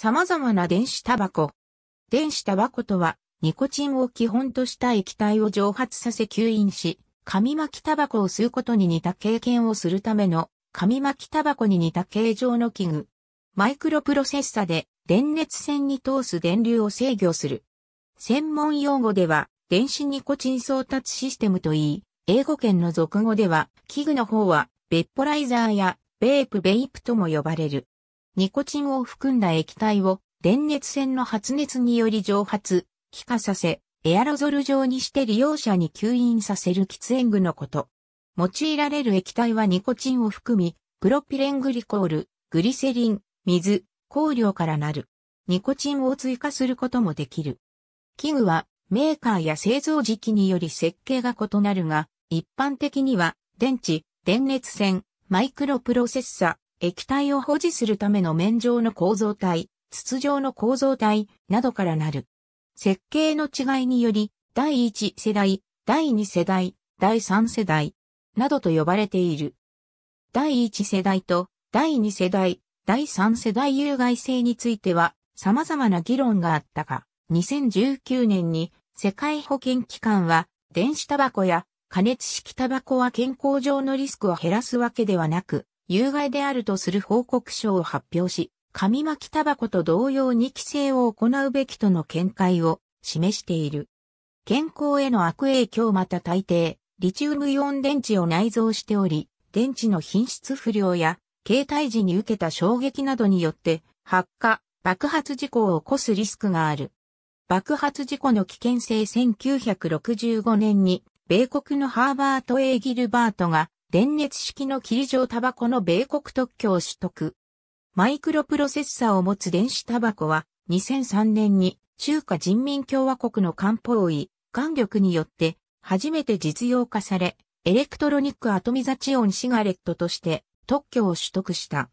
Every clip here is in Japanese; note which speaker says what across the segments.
Speaker 1: 様々な電子タバコ。電子タバコとは、ニコチンを基本とした液体を蒸発させ吸引し、紙巻きタバコを吸うことに似た経験をするための、紙巻きタバコに似た形状の器具。マイクロプロセッサで電熱線に通す電流を制御する。専門用語では、電子ニコチン送達システムといい、英語圏の俗語では、器具の方は、ベッポライザーや、ベープベイプとも呼ばれる。ニコチンを含んだ液体を電熱線の発熱により蒸発、気化させ、エアロゾル状にして利用者に吸引させる喫煙具のこと。用いられる液体はニコチンを含み、プロピレングリコール、グリセリン、水、香料からなる。ニコチンを追加することもできる。器具はメーカーや製造時期により設計が異なるが、一般的には電池、電熱線、マイクロプロセッサ、液体を保持するための面状の構造体、筒状の構造体などからなる。設計の違いにより、第1世代、第2世代、第3世代、などと呼ばれている。第1世代と第2世代、第3世代有害性については様々な議論があったが、2019年に世界保健機関は電子タバコや加熱式タバコは健康上のリスクを減らすわけではなく、有害であるとする報告書を発表し、紙巻きタバコと同様に規制を行うべきとの見解を示している。健康への悪影響また大抵、リチウムイオン電池を内蔵しており、電池の品質不良や、携帯時に受けた衝撃などによって、発火、爆発事故を起こすリスクがある。爆発事故の危険性1965年に、米国のハーバート・エギルバートが電熱式の霧状タバコの米国特許を取得。マイクロプロセッサーを持つ電子タバコは2003年に中華人民共和国の漢方医、官力によって初めて実用化され、エレクトロニックアトミザチオンシガレットとして特許を取得した。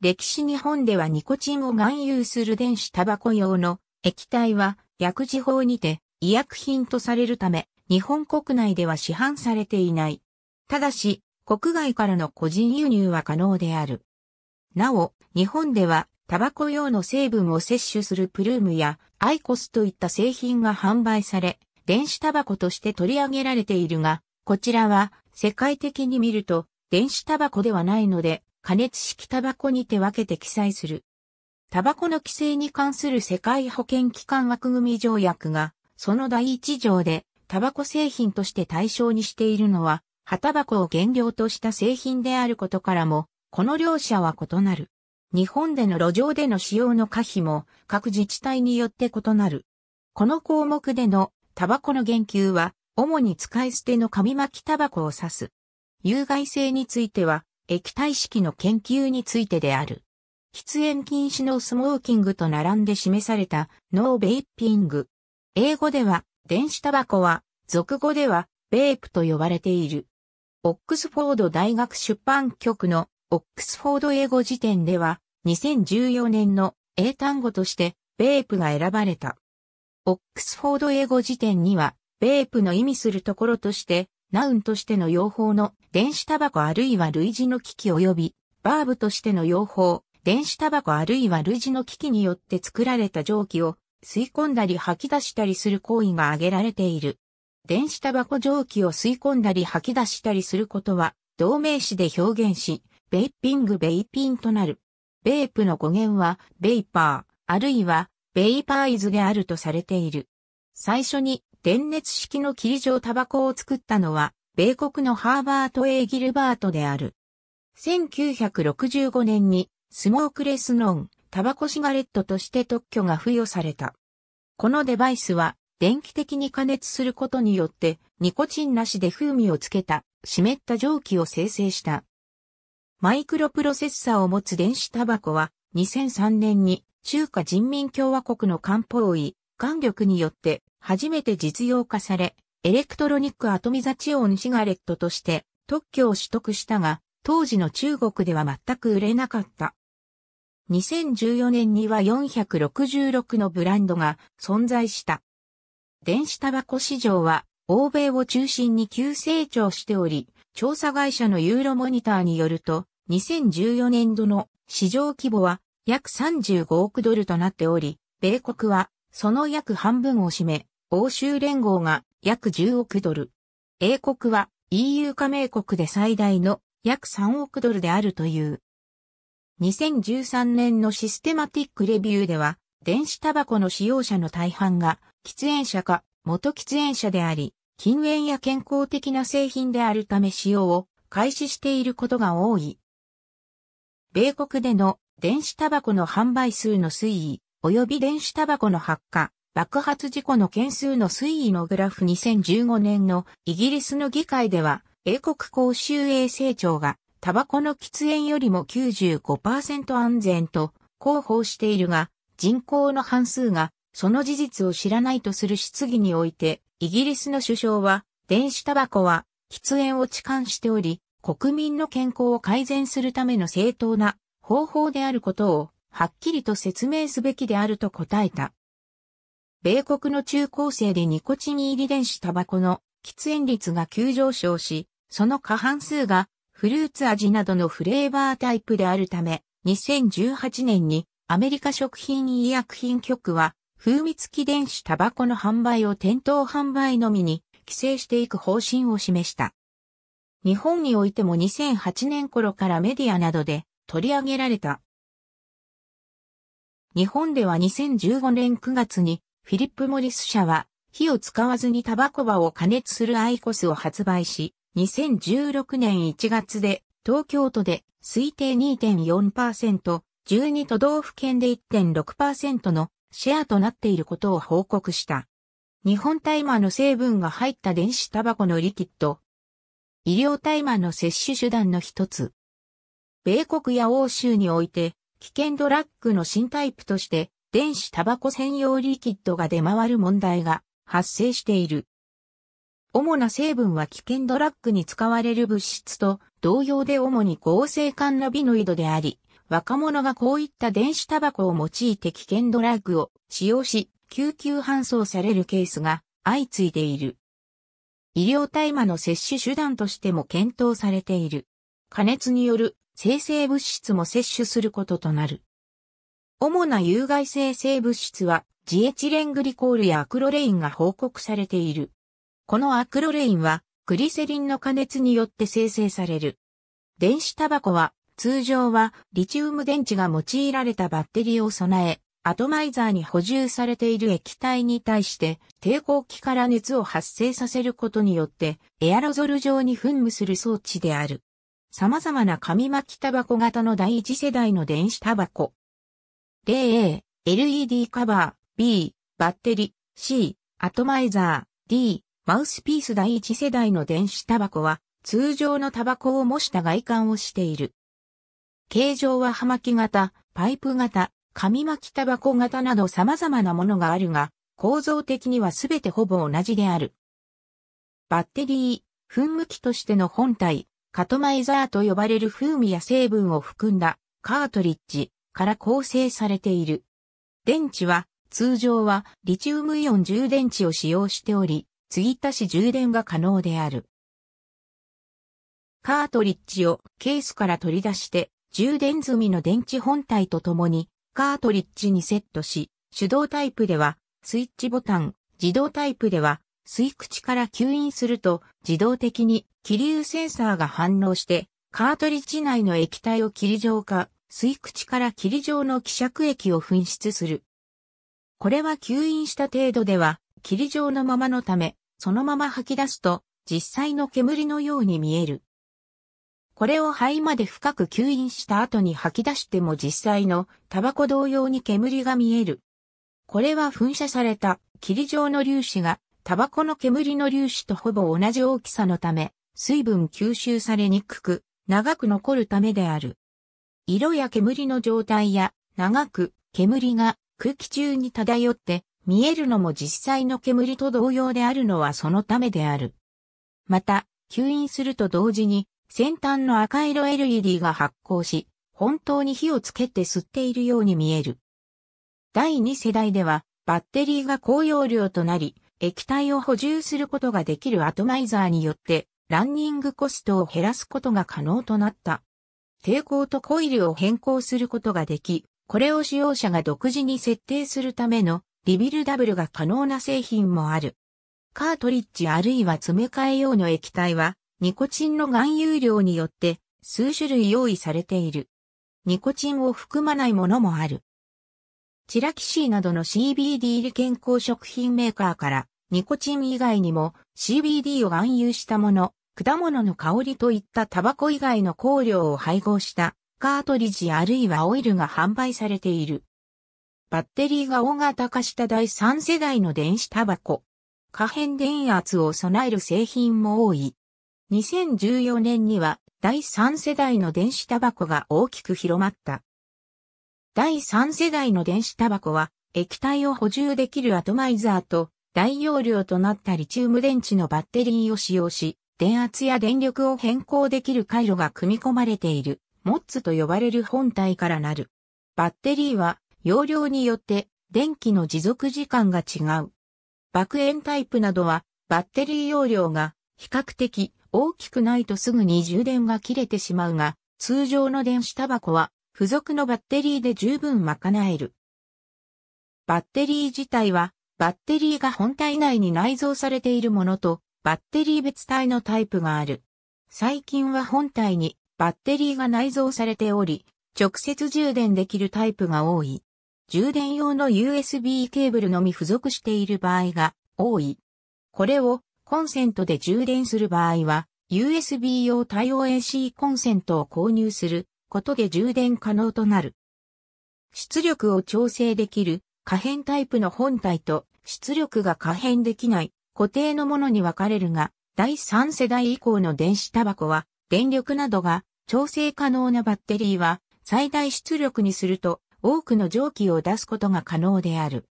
Speaker 1: 歴史日本ではニコチンを含有する電子タバコ用の液体は薬事法にて医薬品とされるため、日本国内では市販されていない。ただし、国外からの個人輸入は可能である。なお、日本ではタバコ用の成分を摂取するプルームやアイコスといった製品が販売され、電子タバコとして取り上げられているが、こちらは世界的に見ると電子タバコではないので、加熱式タバコにて分けて記載する。タバコの規制に関する世界保健機関枠組条約が、その第一条でタバコ製品として対象にしているのは、旗箱を原料とした製品であることからも、この両者は異なる。日本での路上での使用の可否も各自治体によって異なる。この項目でのタバコの言及は、主に使い捨ての紙巻きタバコを指す。有害性については、液体式の研究についてである。喫煙禁止のスモーキングと並んで示されたノーベイピング。英語では電子タバコは、俗語ではベープと呼ばれている。オックスフォード大学出版局のオックスフォード英語辞典では2014年の英単語としてベープが選ばれた。オックスフォード英語辞典にはベープの意味するところとしてナウンとしての用法の電子タバコあるいは類似の機器及びバーブとしての用法電子タバコあるいは類似の機器によって作られた蒸気を吸い込んだり吐き出したりする行為が挙げられている。電子タバコ蒸気を吸い込んだり吐き出したりすることは同名詞で表現し、ベイピングベイピンとなる。ベープの語源はベイパー、あるいはベイパーイズであるとされている。最初に電熱式の霧状タバコを作ったのは、米国のハーバート・エギルバートである。1965年にスモークレスノン、タバコシガレットとして特許が付与された。このデバイスは電気的に加熱することによって、ニコチンなしで風味をつけた、湿った蒸気を生成した。マイクロプロセッサーを持つ電子タバコは、2003年に中華人民共和国の漢方医、官力によって初めて実用化され、エレクトロニックアトミザチオンシガレットとして特許を取得したが、当時の中国では全く売れなかった。2014年には466のブランドが存在した。電子タバコ市場は、欧米を中心に急成長しており、調査会社のユーロモニターによると、2014年度の市場規模は約35億ドルとなっており、米国はその約半分を占め、欧州連合が約10億ドル。英国は EU 加盟国で最大の約3億ドルであるという。2013年のシステマティックレビューでは、電子タバコの使用者の大半が喫煙者か元喫煙者であり、禁煙や健康的な製品であるため使用を開始していることが多い。米国での電子タバコの販売数の推移、及び電子タバコの発火、爆発事故の件数の推移のグラフ2015年のイギリスの議会では、英国公衆衛生庁がタバコの喫煙よりも95%安全と広報しているが、人口の半数がその事実を知らないとする質疑において、イギリスの首相は、電子タバコは喫煙を痴漢しており、国民の健康を改善するための正当な方法であることを、はっきりと説明すべきであると答えた。米国の中高生でニコチン入り電子タバコの喫煙率が急上昇し、その過半数がフルーツ味などのフレーバータイプであるため、2018年にアメリカ食品医薬品局は風味付き電子タバコの販売を店頭販売のみに規制していく方針を示した。日本においても2008年頃からメディアなどで取り上げられた。日本では2015年9月にフィリップ・モリス社は火を使わずにタバコ場を加熱するアイコスを発売し、2016年1月で東京都で推定2.4%、12都道府県で1.6%のシェアとなっていることを報告した。日本大麻の成分が入った電子タバコのリキッド。医療大麻の摂取手段の一つ。米国や欧州において、危険ドラッグの新タイプとして、電子タバコ専用リキッドが出回る問題が発生している。主な成分は危険ドラッグに使われる物質と同様で主に合成カンナビノイドであり、若者がこういった電子タバコを用いて危険ドラッグを使用し、救急搬送されるケースが相次いでいる。医療大麻の摂取手段としても検討されている。加熱による生成物質も摂取することとなる。主な有害生成物質は、ジエチレングリコールやアクロレインが報告されている。このアクロレインは、グリセリンの加熱によって生成される。電子タバコは通常はリチウム電池が用いられたバッテリーを備え、アトマイザーに補充されている液体に対して抵抗器から熱を発生させることによってエアロゾル状に噴霧する装置である。様々な紙巻きタバコ型の第一世代の電子タバコ。例 A、LED カバー、B、バッテリ、ー、C、アトマイザー、D、マウスピース第一世代の電子タバコは通常のタバコを模した外観をしている。形状は葉巻型、パイプ型、紙巻きタバコ型など様々なものがあるが、構造的にはすべてほぼ同じである。バッテリー、噴霧器としての本体、カトマイザーと呼ばれる風味や成分を含んだカートリッジから構成されている。電池は通常はリチウムイオン充電池を使用しており、継ぎ足し充電が可能である。カートリッジをケースから取り出して充電済みの電池本体とともにカートリッジにセットし、手動タイプではスイッチボタン、自動タイプでは吸い口から吸引すると自動的に気流センサーが反応してカートリッジ内の液体を霧状化、吸い口から霧状の希釈液を噴出する。これは吸引した程度では霧状のままのため、そのまま吐き出すと実際の煙のように見える。これを肺まで深く吸引した後に吐き出しても実際のタバコ同様に煙が見える。これは噴射された霧状の粒子がタバコの煙の粒子とほぼ同じ大きさのため、水分吸収されにくく、長く残るためである。色や煙の状態や、長く煙が空気中に漂って見えるのも実際の煙と同様であるのはそのためである。また、吸引すると同時に先端の赤色 LED が発光し、本当に火をつけて吸っているように見える。第2世代では、バッテリーが高容量となり、液体を補充することができるアトマイザーによって、ランニングコストを減らすことが可能となった。抵抗とコイルを変更することができ、これを使用者が独自に設定するためのリビルダブルが可能な製品もある。カートリッジあるいは詰め替え用の液体はニコチンの含有量によって数種類用意されている。ニコチンを含まないものもある。チラキシーなどの CBD 健康食品メーカーからニコチン以外にも CBD を含有したもの、果物の香りといったタバコ以外の香料を配合したカートリッジあるいはオイルが販売されている。バッテリーが大型化した第3世代の電子タバコ。可変電圧を備える製品も多い。2014年には第3世代の電子タバコが大きく広まった。第3世代の電子タバコは液体を補充できるアトマイザーと大容量となったリチウム電池のバッテリーを使用し、電圧や電力を変更できる回路が組み込まれている、モッツと呼ばれる本体からなる。バッテリーは容量によって電気の持続時間が違う。爆炎タイプなどはバッテリー容量が比較的大きくないとすぐに充電が切れてしまうが、通常の電子タバコは付属のバッテリーで十分賄える。バッテリー自体は、バッテリーが本体内に内蔵されているものと、バッテリー別体のタイプがある。最近は本体にバッテリーが内蔵されており、直接充電できるタイプが多い。充電用の USB ケーブルのみ付属している場合が多い。これをコンセントで充電する場合は、USB 用対応 AC コンセントを購入することで充電可能となる。出力を調整できる可変タイプの本体と出力が可変できない固定のものに分かれるが、第3世代以降の電子タバコは電力などが調整可能なバッテリーは最大出力にすると多くの蒸気を出すことが可能である。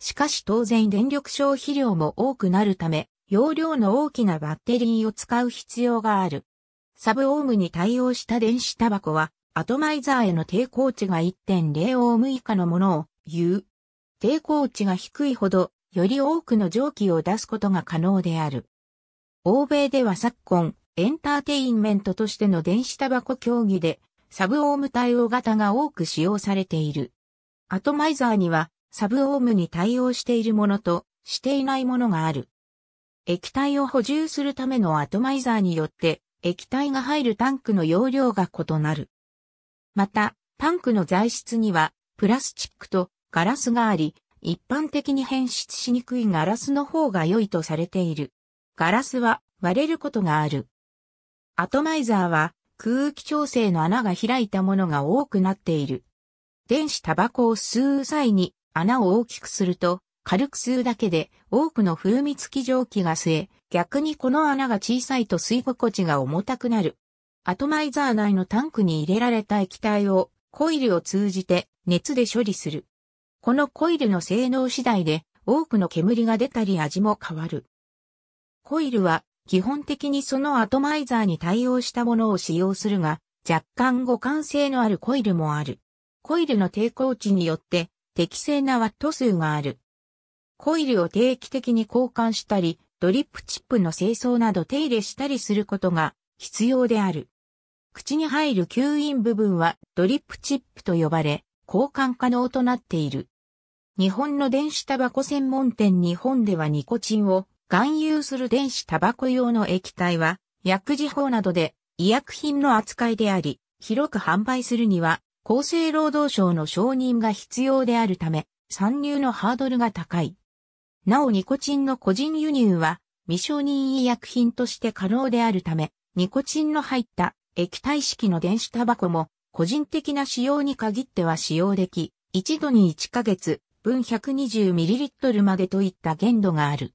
Speaker 1: しかし当然電力消費量も多くなるため容量の大きなバッテリーを使う必要がある。サブオームに対応した電子タバコは、アトマイザーへの抵抗値が1.0オーム以下のものを言う。抵抗値が低いほど、より多くの蒸気を出すことが可能である。欧米では昨今、エンターテインメントとしての電子タバコ競技で、サブオーム対応型が多く使用されている。アトマイザーには、サブオームに対応しているものと、していないものがある。液体を補充するためのアトマイザーによって、液体が入るタンクの容量が異なる。また、タンクの材質には、プラスチックとガラスがあり、一般的に変質しにくいガラスの方が良いとされている。ガラスは割れることがある。アトマイザーは空気調整の穴が開いたものが多くなっている。電子タバコを吸う際に穴を大きくすると軽く吸うだけで多くの風味付き蒸気が吸え、逆にこの穴が小さいと吸い心地が重たくなる。アトマイザー内のタンクに入れられた液体をコイルを通じて熱で処理する。このコイルの性能次第で多くの煙が出たり味も変わる。コイルは基本的にそのアトマイザーに対応したものを使用するが、若干互換性のあるコイルもある。コイルの抵抗値によって適正なワット数がある。コイルを定期的に交換したり、ドリップチップの清掃など手入れしたりすることが必要である。口に入る吸引部分はドリップチップと呼ばれ、交換可能となっている。日本の電子タバコ専門店日本ではニコチンを含有する電子タバコ用の液体は薬事法などで医薬品の扱いであり、広く販売するには厚生労働省の承認が必要であるため、参入のハードルが高い。なおニコチンの個人輸入は未承認医薬品として可能であるため、ニコチンの入った液体式の電子タバコも個人的な使用に限っては使用でき、一度に1ヶ月分 120ml までといった限度がある。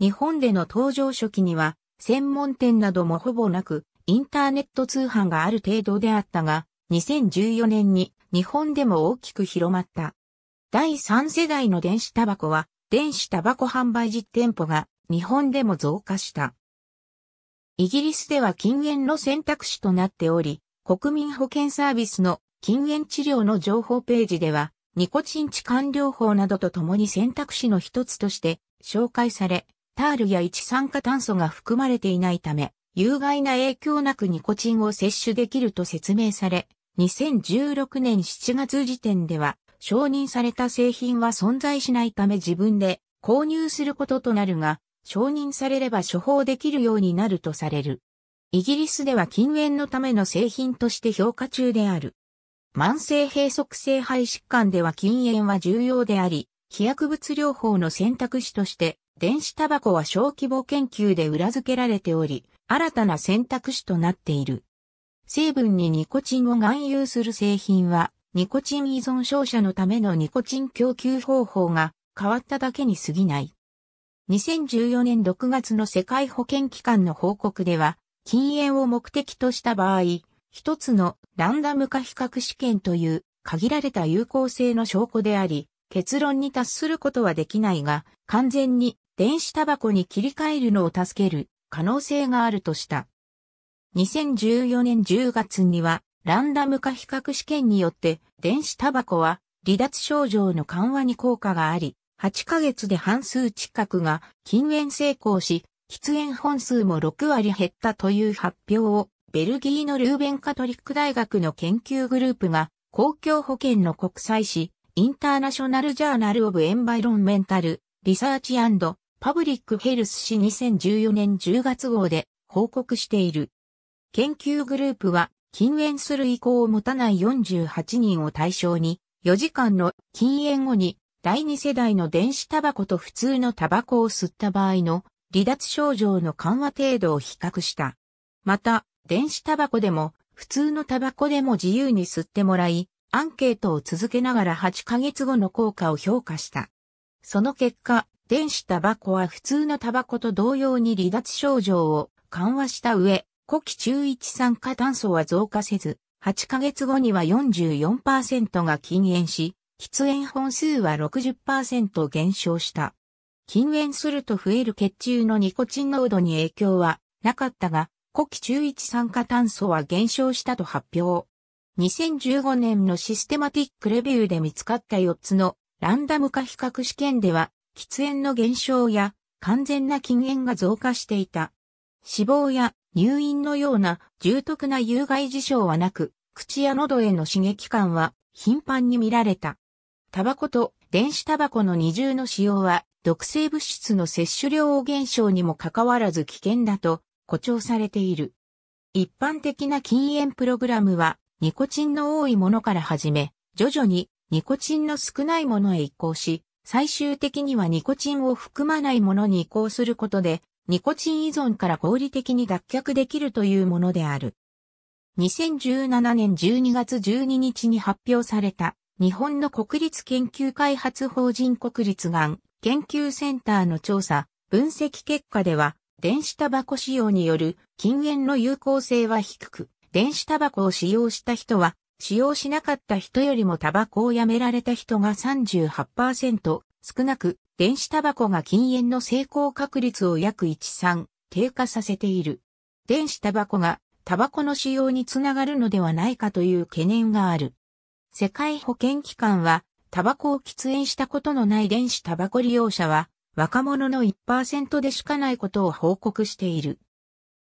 Speaker 1: 日本での登場初期には専門店などもほぼなく、インターネット通販がある程度であったが、2014年に日本でも大きく広まった。第3世代の電子タバコは電子タバコ販売実店舗が日本でも増加した。イギリスでは禁煙の選択肢となっており、国民保健サービスの禁煙治療の情報ページでは、ニコチン痴漢療法などとともに選択肢の一つとして紹介され、タールや一酸化炭素が含まれていないため、有害な影響なくニコチンを摂取できると説明され、2016年7月時点では承認された製品は存在しないため自分で購入することとなるが、承認されれば処方できるようになるとされる。イギリスでは禁煙のための製品として評価中である。慢性閉塞性肺疾患では禁煙は重要であり、飛薬物療法の選択肢として、電子タバコは小規模研究で裏付けられており、新たな選択肢となっている。成分にニコチンを含有する製品は、ニコチン依存症者のためのニコチン供給方法が変わっただけに過ぎない。2014年6月の世界保健機関の報告では、禁煙を目的とした場合、一つのランダム化比較試験という限られた有効性の証拠であり、結論に達することはできないが、完全に電子タバコに切り替えるのを助ける可能性があるとした。2014年10月にはランダム化比較試験によって、電子タバコは離脱症状の緩和に効果があり、8ヶ月で半数近くが禁煙成功し、喫煙本数も6割減ったという発表を、ベルギーのルーベンカトリック大学の研究グループが、公共保健の国際誌、インターナショナルジャーナルオブエンバイロンメンタル、リサーチパブリックヘルス誌2014年10月号で報告している。研究グループは禁煙する意向を持たない48人を対象に、4時間の禁煙後に第2世代の電子タバコと普通のタバコを吸った場合の離脱症状の緩和程度を比較した。また、電子タバコでも普通のタバコでも自由に吸ってもらい、アンケートを続けながら8ヶ月後の効果を評価した。その結果、電子タバコは普通のタバコと同様に離脱症状を緩和した上、古希中一酸化炭素は増加せず、8ヶ月後には44%が禁煙し、喫煙本数は60%減少した。禁煙すると増える血中のニコチン濃度に影響はなかったが、古希中一酸化炭素は減少したと発表。2015年のシステマティックレビューで見つかった4つのランダム化比較試験では、喫煙の減少や完全な禁煙が増加していた。死亡や入院のような重篤な有害事象はなく、口や喉への刺激感は頻繁に見られた。タバコと電子タバコの二重の使用は毒性物質の摂取量減少にもかかわらず危険だと誇張されている。一般的な禁煙プログラムはニコチンの多いものから始め、徐々にニコチンの少ないものへ移行し、最終的にはニコチンを含まないものに移行することでニコチン依存から合理的に脱却できるというものである。2017年12月12日に発表された日本の国立研究開発法人国立がん研究センターの調査、分析結果では、電子タバコ使用による禁煙の有効性は低く、電子タバコを使用した人は、使用しなかった人よりもタバコをやめられた人が38%少なく、電子タバコが禁煙の成功確率を約13低下させている。電子タバコがタバコの使用につながるのではないかという懸念がある。世界保健機関はタバコを喫煙したことのない電子タバコ利用者は若者の1%でしかないことを報告している。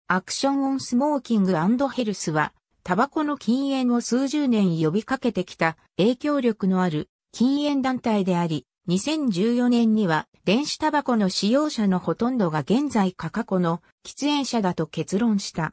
Speaker 1: アクション・オン・スモーキングヘルスは、タバコの禁煙を数十年呼びかけてきた影響力のある禁煙団体であり、2014年には電子タバコの使用者のほとんどが現在か過去の喫煙者だと結論した。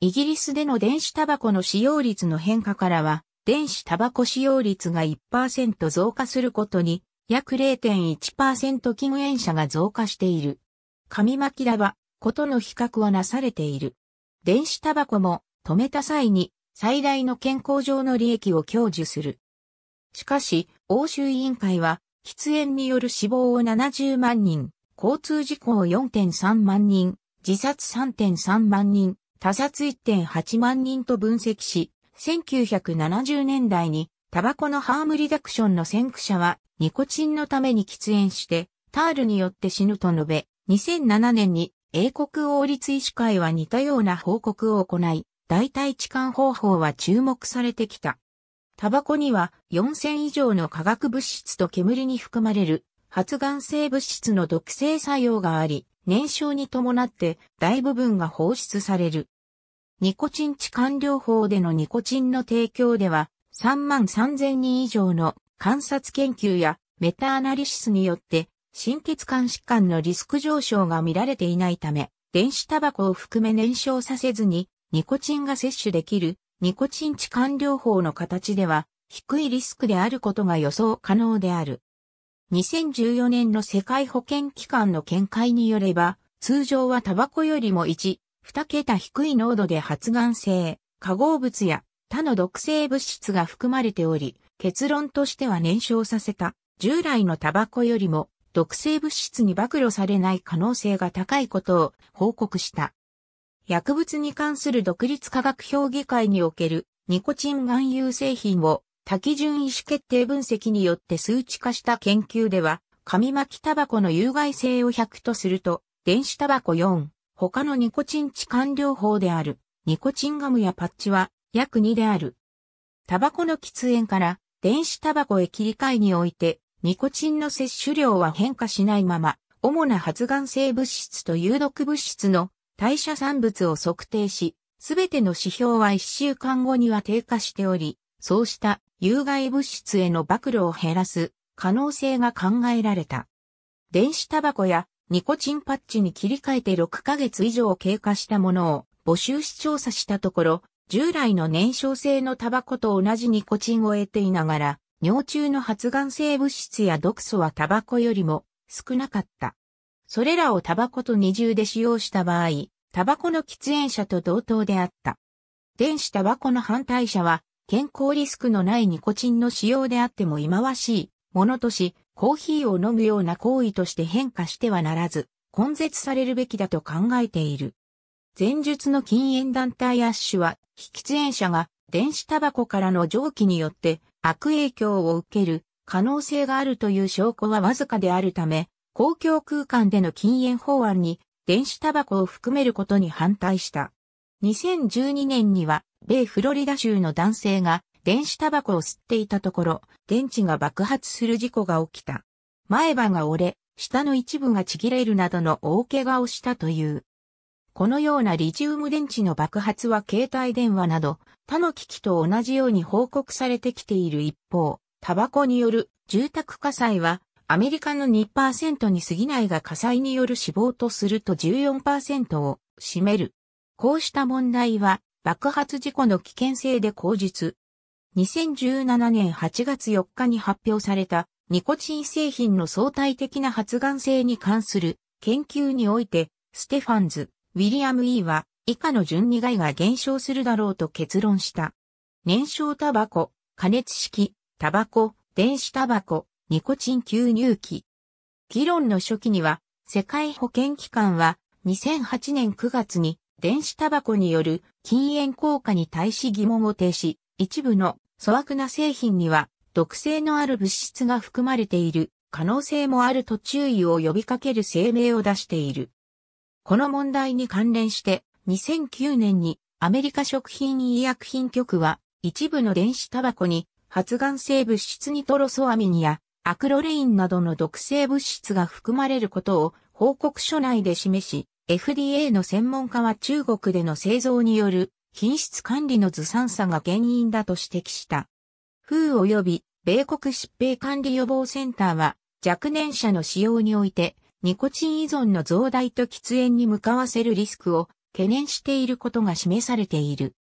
Speaker 1: イギリスでの電子タバコの使用率の変化からは、電子タバコ使用率が1%増加することに、約0.1%禁煙者が増加している。紙巻きだば、ことの比較はなされている。電子タバコも止めた際に最大の健康上の利益を享受する。しかし、欧州委員会は喫煙による死亡を70万人、交通事故を4.3万人、自殺3.3万人、他殺1.8万人と分析し、1970年代にタバコのハームリダクションの先駆者はニコチンのために喫煙して、タールによって死ぬと述べ、2007年に英国王立医師会は似たような報告を行い、代替置換方法は注目されてきた。タバコには4000以上の化学物質と煙に含まれる発がん性物質の毒性作用があり、燃焼に伴って大部分が放出される。ニコチン置換療法でのニコチンの提供では3万3000人以上の観察研究やメタアナリシスによって心血管疾患のリスク上昇が見られていないため、電子タバコを含め燃焼させずにニコチンが摂取できるニコチン置換療法の形では低いリスクであることが予想可能である。2014年の世界保健機関の見解によれば、通常はタバコよりも1、2桁低い濃度で発がん性、化合物や他の毒性物質が含まれており、結論としては燃焼させた従来のタバコよりも毒性物質に暴露されない可能性が高いことを報告した。薬物に関する独立科学評議会におけるニコチン含有製品を多基準意思決定分析によって数値化した研究では、紙巻きタバコの有害性を100とすると、電子タバコ4、他のニコチン置換療法である、ニコチンガムやパッチは約2である。タバコの喫煙から電子タバコへ切り替えにおいて、ニコチンの摂取量は変化しないまま、主な発がん性物質と有毒物質の代謝産物を測定し、すべての指標は1週間後には低下しており、そうした有害物質への暴露を減らす可能性が考えられた。電子タバコやニコチンパッチに切り替えて6ヶ月以上経過したものを募集し調査したところ、従来の燃焼性のタバコと同じニコチンを得ていながら、尿中の発がん性物質や毒素はタバコよりも少なかった。それらをタバコと二重で使用した場合、タバコの喫煙者と同等であった。電子タバコの反対者は、健康リスクのないニコチンの使用であっても忌まわしいものとし、コーヒーを飲むような行為として変化してはならず、根絶されるべきだと考えている。前述の禁煙団体アッシュは、非喫煙者が電子タバコからの蒸気によって悪影響を受ける可能性があるという証拠はわずかであるため、公共空間での禁煙法案に電子タバコを含めることに反対した。2012年には、米フロリダ州の男性が電子タバコを吸っていたところ、電池が爆発する事故が起きた。前歯が折れ、下の一部がちぎれるなどの大怪我をしたという。このようなリチウム電池の爆発は携帯電話など他の機器と同じように報告されてきている一方、タバコによる住宅火災はアメリカの2%に過ぎないが火災による死亡とすると14%を占める。こうした問題は爆発事故の危険性で口実。2017年8月4日に発表されたニコチン製品の相対的な発がん性に関する研究において、ステファンズ、ウィリアム・イーは以下の順に害が減少するだろうと結論した。燃焼タバコ、加熱式、タバコ、電子タバコ、ニコチン吸入器。議論の初期には、世界保健機関は2008年9月に電子タバコによる禁煙効果に対し疑問を呈し、一部の粗悪な製品には毒性のある物質が含まれている可能性もあると注意を呼びかける声明を出している。この問題に関連して2009年にアメリカ食品医薬品局は一部の電子タバコに発がん性物質ニトロソアミニやアクロレインなどの毒性物質が含まれることを報告書内で示し、FDA の専門家は中国での製造による品質管理のずさんさが原因だと指摘した。風及び米国疾病管理予防センターは若年者の使用においてニコチン依存の増大と喫煙に向かわせるリスクを懸念していることが示されている。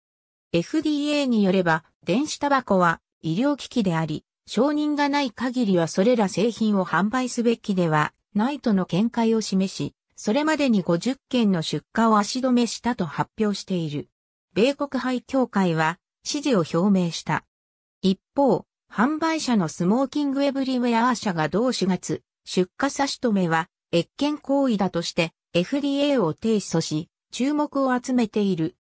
Speaker 1: FDA によれば電子タバコは医療機器であり、承認がない限りはそれら製品を販売すべきではないとの見解を示し、それまでに50件の出荷を足止めしたと発表している。米国廃協会は支持を表明した。一方、販売者のスモーキングエブリウェア社が同4月、出荷差し止めは、越権行為だとして FDA を提訴し、注目を集めている。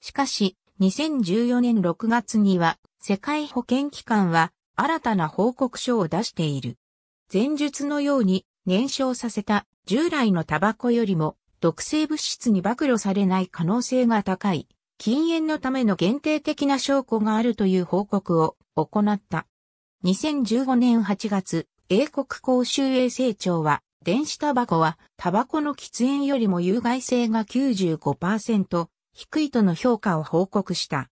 Speaker 1: しかし、2014年6月には、世界保健機関は、新たな報告書を出している。前述のように燃焼させた従来のタバコよりも毒性物質に暴露されない可能性が高い禁煙のための限定的な証拠があるという報告を行った。2015年8月、英国公衆衛生庁は電子タバコはタバコの喫煙よりも有害性が95%低いとの評価を報告した。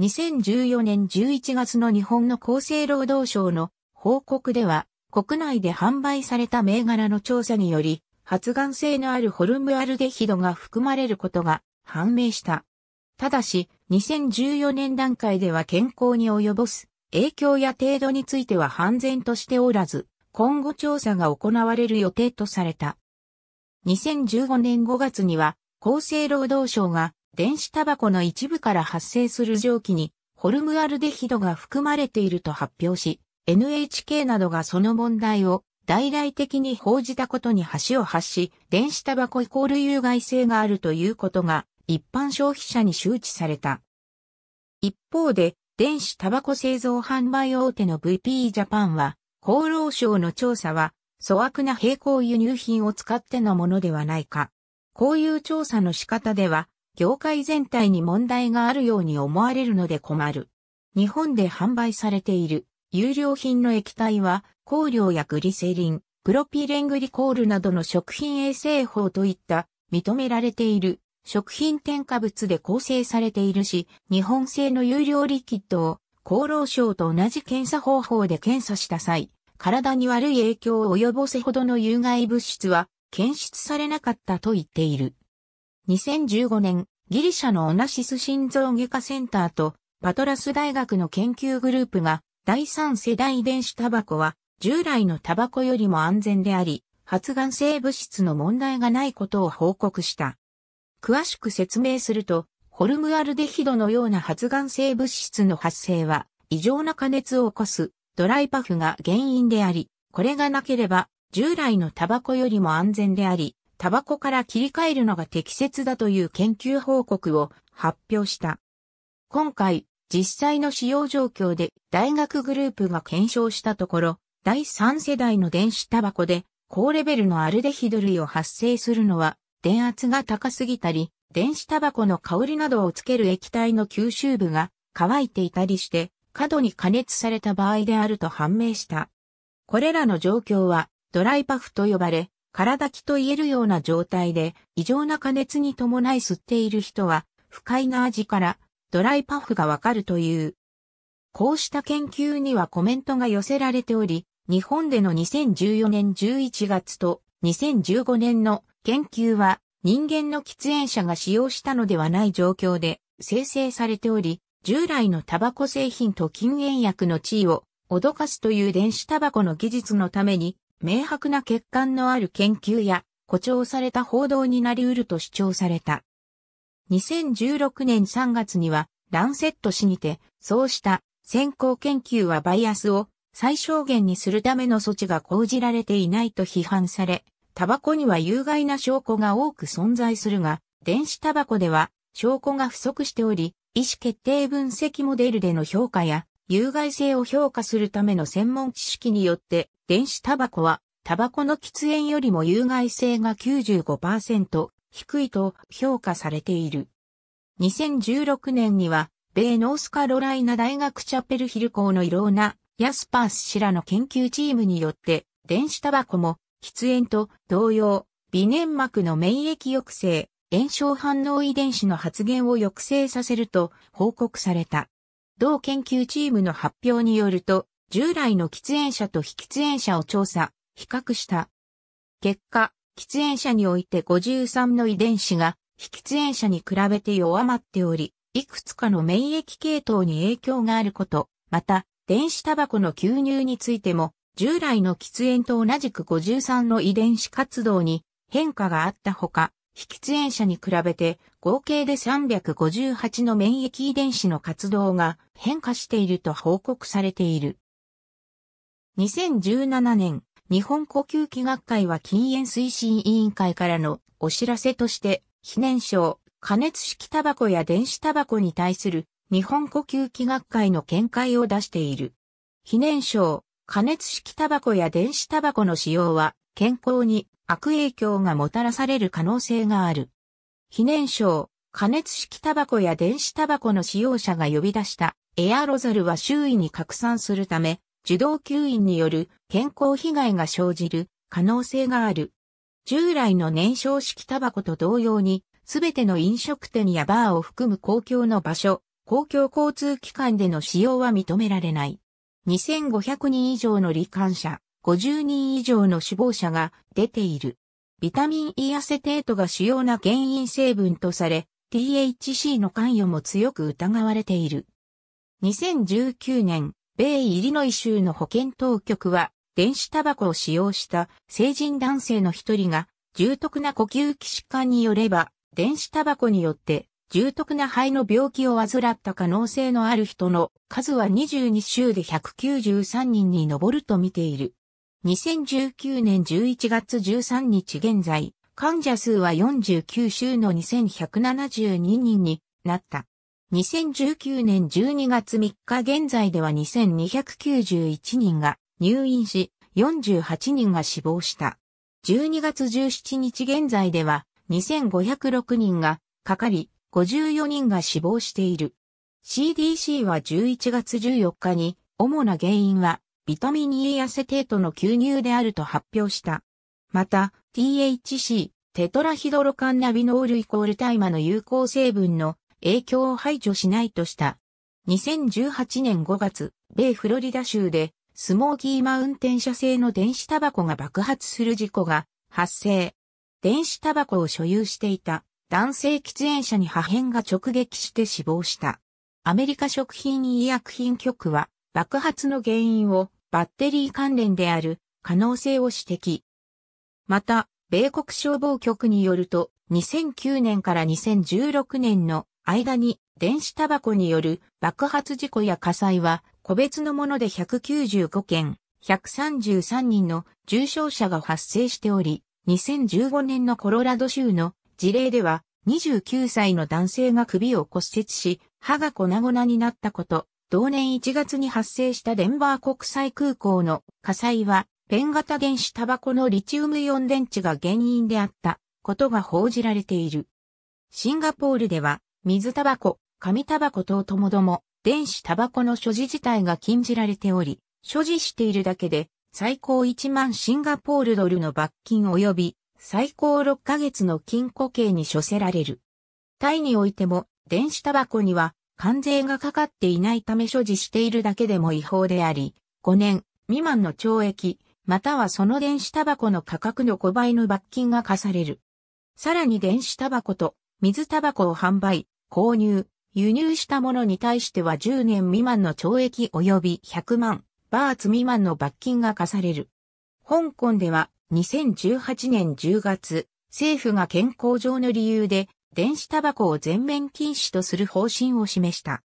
Speaker 1: 2014年11月の日本の厚生労働省の報告では、国内で販売された銘柄の調査により、発がん性のあるホルムアルデヒドが含まれることが判明した。ただし、2014年段階では健康に及ぼす影響や程度については判然としておらず、今後調査が行われる予定とされた。2015年5月には厚生労働省が電子タバコの一部から発生する蒸気にホルムアルデヒドが含まれていると発表し、NHK などがその問題を大々的に報じたことに橋を発し、電子タバコイコール有害性があるということが一般消費者に周知された。一方で、電子タバコ製造販売大手の VP ジャパンは、厚労省の調査は、粗悪な並行輸入品を使ってのものではないか。こういう調査の仕方では、業界全体に問題があるように思われるので困る。日本で販売されている有料品の液体は、香料やグリセリン、プロピレングリコールなどの食品衛生法といった認められている食品添加物で構成されているし、日本製の有料リキッドを厚労省と同じ検査方法で検査した際、体に悪い影響を及ぼすほどの有害物質は検出されなかったと言っている。2015年、ギリシャのオナシス心臓外科センターとパトラス大学の研究グループが第三世代遺伝子タバコは従来のタバコよりも安全であり、発がん性物質の問題がないことを報告した。詳しく説明すると、ホルムアルデヒドのような発がん性物質の発生は異常な加熱を起こすドライパフが原因であり、これがなければ従来のタバコよりも安全であり、タバコから切り替えるのが適切だという研究報告を発表した。今回、実際の使用状況で大学グループが検証したところ、第3世代の電子タバコで高レベルのアルデヒド類を発生するのは、電圧が高すぎたり、電子タバコの香りなどをつける液体の吸収部が乾いていたりして、過度に加熱された場合であると判明した。これらの状況は、ドライパフと呼ばれ、体きと言えるような状態で、異常な加熱に伴い吸っている人は、不快な味から、ドライパフがわかるという。こうした研究にはコメントが寄せられており、日本での2014年11月と2015年の研究は人間の喫煙者が使用したのではない状況で生成されており、従来のタバコ製品と禁煙薬の地位を脅かすという電子タバコの技術のために明白な欠陥のある研究や誇張された報道になり得ると主張された。2016年3月には、ランセット氏にて、そうした先行研究はバイアスを最小限にするための措置が講じられていないと批判され、タバコには有害な証拠が多く存在するが、電子タバコでは証拠が不足しており、意思決定分析モデルでの評価や有害性を評価するための専門知識によって電子タバコは、タバコの喫煙よりも有害性が95%低いと評価されている。2016年には、米ノースカロライナ大学チャペルヒル校のいろーなヤスパース氏らの研究チームによって、電子タバコも喫煙と同様、微粘膜の免疫抑制、炎症反応遺伝子の発現を抑制させると報告された。同研究チームの発表によると、従来の喫煙者と非喫煙者を調査、比較した。結果、喫煙者において53の遺伝子が非喫煙者に比べて弱まっており、いくつかの免疫系統に影響があること、また、電子タバコの吸入についても、従来の喫煙と同じく53の遺伝子活動に変化があったほか、非喫煙者に比べて合計で358の免疫遺伝子の活動が変化していると報告されている。2017年、日本呼吸器学会は禁煙推進委員会からのお知らせとして、非燃焼、加熱式タバコや電子タバコに対する日本呼吸器学会の見解を出している。非燃焼、加熱式タバコや電子タバコの使用は健康に悪影響がもたらされる可能性がある。非燃焼、加熱式タバコや電子タバコの使用者が呼び出したエアロザルは周囲に拡散するため、受動吸引による健康被害が生じる可能性がある。従来の燃焼式タバコと同様に、すべての飲食店やバーを含む公共の場所、公共交通機関での使用は認められない。2500人以上の罹患者、50人以上の死亡者が出ている。ビタミン E アセテートが主要な原因成分とされ、THC の関与も強く疑われている。2019年、米イリノイ州の保健当局は、電子タバコを使用した成人男性の一人が、重篤な呼吸器疾患によれば、電子タバコによって重篤な肺の病気を患った可能性のある人の数は22州で193人に上ると見ている。2019年11月13日現在、患者数は49州の2172人になった。2019年12月3日現在では2291人が入院し、48人が死亡した。12月17日現在では2506人がかかり、54人が死亡している。CDC は11月14日に主な原因はビタミン E アセテートの吸入であると発表した。また、THC、テトラヒドロカンナビノールイコール大麻の有効成分の影響を排除しないとした。2018年5月、米フロリダ州で、スモーキーマウンテン社製の電子タバコが爆発する事故が発生。電子タバコを所有していた男性喫煙者に破片が直撃して死亡した。アメリカ食品医薬品局は爆発の原因をバッテリー関連である可能性を指摘。また、米国消防局によると、2009年から2016年の間に電子タバコによる爆発事故や火災は個別のもので195件、133人の重症者が発生しており、2015年のコロラド州の事例では29歳の男性が首を骨折し、歯が粉々になったこと、同年1月に発生したデンバー国際空港の火災は、ペン型電子タバコのリチウムイオン電池が原因であったことが報じられている。シンガポールでは水タバコ、紙タバコ等ともども、電子タバコの所持自体が禁じられており、所持しているだけで、最高1万シンガポールドルの罰金及び、最高6ヶ月の禁錮刑に処せられる。タイにおいても、電子タバコには、関税がかかっていないため所持しているだけでも違法であり、5年未満の懲役、またはその電子タバコの価格の5倍の罰金が課される。さらに電子タバコと水タバコを販売、購入、輸入したものに対しては10年未満の懲役及び100万、バーツ未満の罰金が課される。香港では2018年10月、政府が健康上の理由で電子タバコを全面禁止とする方針を示した。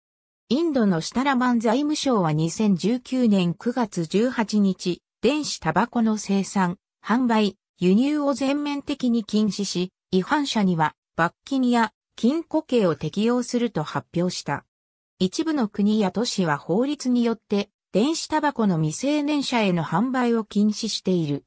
Speaker 1: インドのシタラマン財務省は2019年9月18日、電子タバコの生産、販売、輸入を全面的に禁止し、違反者には罰金や禁庫刑を適用すると発表した。一部の国や都市は法律によって電子タバコの未成年者への販売を禁止している。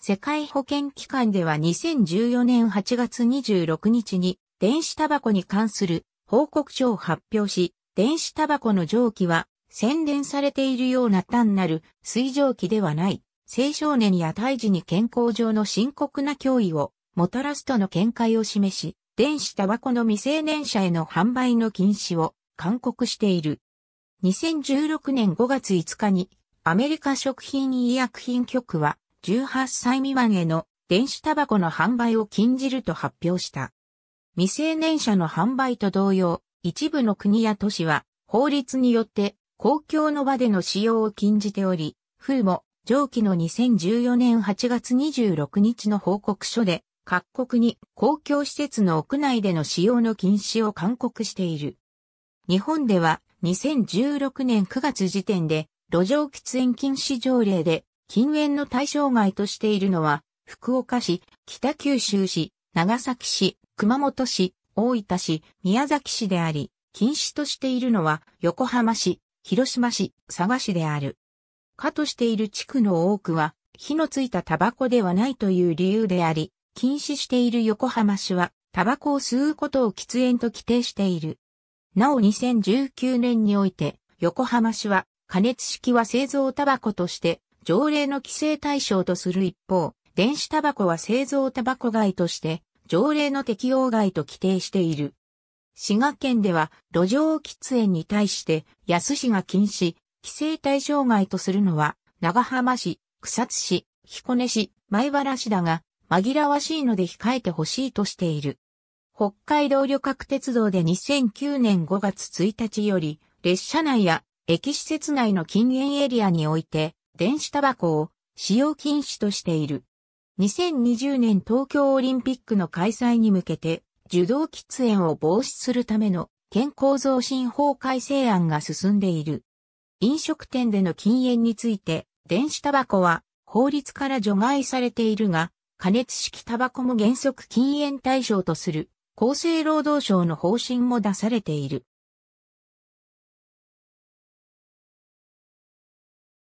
Speaker 1: 世界保健機関では2014年8月26日に電子タバコに関する報告書を発表し、電子タバコの蒸気は洗練されているような単なる水蒸気ではない、青少年や胎児に健康上の深刻な脅威をもたらすとの見解を示し、電子タバコの未成年者への販売の禁止を勧告している。2016年5月5日にアメリカ食品医薬品局は18歳未満への電子タバコの販売を禁じると発表した。未成年者の販売と同様、一部の国や都市は法律によって公共の場での使用を禁じており、風も上記の2014年8月26日の報告書で各国に公共施設の屋内での使用の禁止を勧告している。日本では2016年9月時点で路上喫煙禁止条例で禁煙の対象外としているのは福岡市、北九州市、長崎市、熊本市、大分市、宮崎市であり、禁止としているのは横浜市、広島市、佐賀市である。かとしている地区の多くは火のついたタバコではないという理由であり、禁止している横浜市は、タバコを吸うことを喫煙と規定している。なお2019年において、横浜市は、加熱式は製造タバコとして、条例の規制対象とする一方、電子タバコは製造タバコ外として、条例の適用外と規定している。滋賀県では、路上喫煙に対して、安市が禁止、規制対象外とするのは、長浜市、草津市、彦根市、前原市だが、紛らわしいので控えてほしいとしている。北海道旅客鉄道で2009年5月1日より、列車内や駅施設内の禁煙エリアにおいて、電子タバコを使用禁止としている。2020年東京オリンピックの開催に向けて、受動喫煙を防止するための健康増進法改正案が進んでいる。飲食店での禁煙について、電子タバコは法律から除外されているが、加熱式タバコも原則禁煙対象とする厚生労働省の方針も出されている。